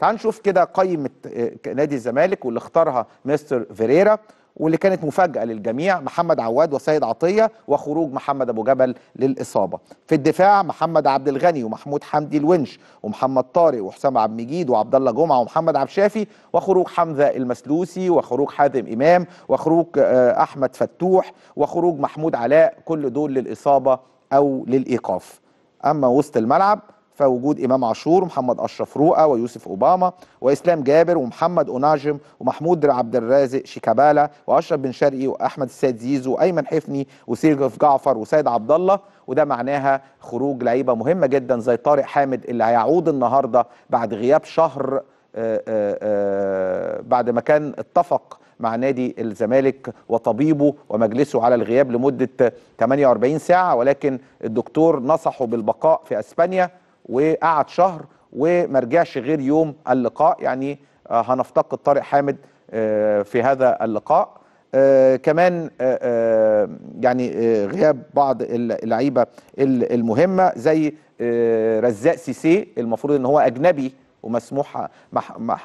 تعال نشوف كده قيمة آه، نادي الزمالك واللي اختارها مستر فيريرا واللي كانت مفاجاه للجميع محمد عواد وسيد عطيه وخروج محمد ابو جبل للاصابه في الدفاع محمد عبد الغني ومحمود حمدي الونش ومحمد طارق وحسام عبد المجيد وعبد الله جمعه ومحمد عبد الشافي وخروج حمزه المسلوسي وخروج حازم امام وخروج آه، احمد فتوح وخروج محمود علاء كل دول للاصابه او للايقاف اما وسط الملعب فوجود امام عاشور ومحمد اشرف رؤى ويوسف اوباما واسلام جابر ومحمد اوناجم ومحمود عبد الرازق شيكابالا واشرف بن شرقي واحمد السيد زيزو وايمن حفني وسيرجف جعفر وسيد عبد الله وده معناها خروج لعيبه مهمه جدا زي طارق حامد اللي هيعود النهارده بعد غياب شهر آه، آه، آه، بعد ما كان اتفق مع نادي الزمالك وطبيبه ومجلسه على الغياب لمده 48 ساعه ولكن الدكتور نصحه بالبقاء في اسبانيا وقعد شهر وما رجعش غير يوم اللقاء يعني آه، هنفتقد طارق حامد آه، في هذا اللقاء آه، كمان يعني غياب بعض اللعيبه المهمه زي رزاق سيسي المفروض ان هو اجنبي ومسموح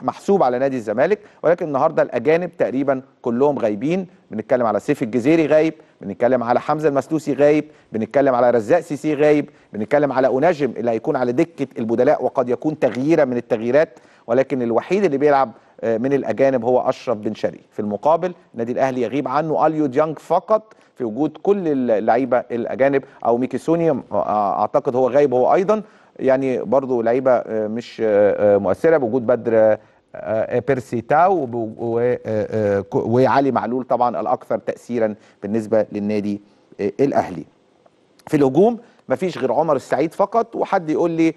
محسوب على نادي الزمالك ولكن النهارده الاجانب تقريبا كلهم غايبين بنتكلم على سيف الجزيري غايب بنتكلم على حمزه المسلوسي غايب بنتكلم على رزاق سيسي غايب بنتكلم على اناجم اللي هيكون على دكه البدلاء وقد يكون تغييرا من التغييرات ولكن الوحيد اللي بيلعب آه، من الاجانب هو اشرف بن شرقي في المقابل النادي الاهلي يغيب عنه اليو ديانج فقط في وجود كل اللعيبه الاجانب او ميكيسوني آه، اعتقد هو غايب هو ايضا يعني برضو لعيبه آه، مش آه، آه، مؤثره بوجود بدر بيرسي تاو وعلي معلول طبعا الاكثر تاثيرا بالنسبه للنادي الاهلي في الهجوم مفيش غير عمر السعيد فقط وحد يقول لي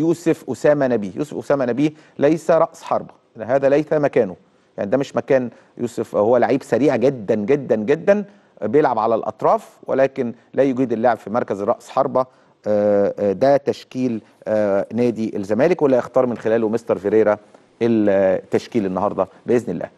يوسف اسامه نبيه يوسف اسامه نبيه ليس راس حربه هذا ليس مكانه يعني ده مش مكان يوسف هو لعيب سريع جدا جدا جدا بيلعب على الاطراف ولكن لا يجيد اللعب في مركز راس حربه آه، آه، ده تشكيل آه، نادي الزمالك واللي هيختار من خلاله مستر فيريرا التشكيل النهارده باذن الله.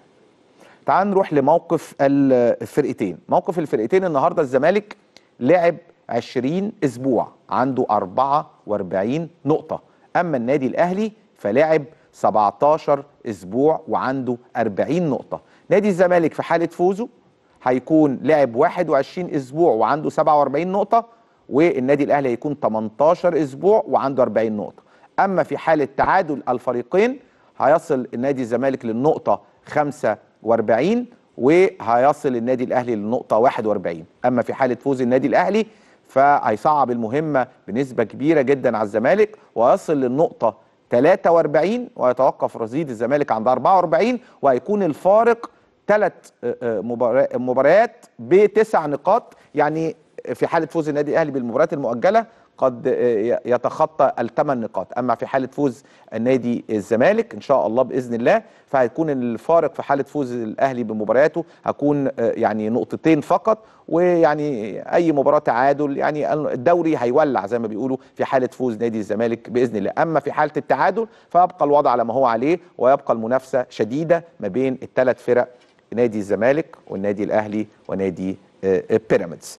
تعال نروح لموقف الفرقتين، موقف الفرقتين النهارده الزمالك لعب 20 اسبوع عنده 44 نقطه، اما النادي الاهلي فلعب 17 اسبوع وعنده 40 نقطه، نادي الزمالك في حاله فوزه هيكون لعب 21 اسبوع وعنده 47 نقطه والنادي الاهلي هيكون 18 اسبوع وعنده 40 نقطه اما في حاله تعادل الفريقين هيصل النادي الزمالك للنقطه 45 وهيصل النادي الاهلي للنقطه 41 اما في حاله فوز النادي الاهلي فهيصعب المهمه بنسبه كبيره جدا على الزمالك ويصل للنقطه 43 ويتوقف رصيد الزمالك عند 44 وهيكون الفارق ثلاث آه، آه، مباريات بتسع نقاط يعني في حاله فوز النادي الاهلي بالمباريات المؤجله قد يتخطى الثمان نقاط اما في حاله فوز النادي الزمالك ان شاء الله باذن الله فهيكون الفارق في حاله فوز الاهلي بمبارياته هكون يعني نقطتين فقط ويعني اي مباراه تعادل يعني الدوري هيولع زي ما بيقولوا في حاله فوز نادي الزمالك باذن الله اما في حاله التعادل فيبقى الوضع على ما هو عليه ويبقى المنافسه شديده ما بين الثلاث فرق نادي الزمالك والنادي الاهلي ونادي آه، بيراميدز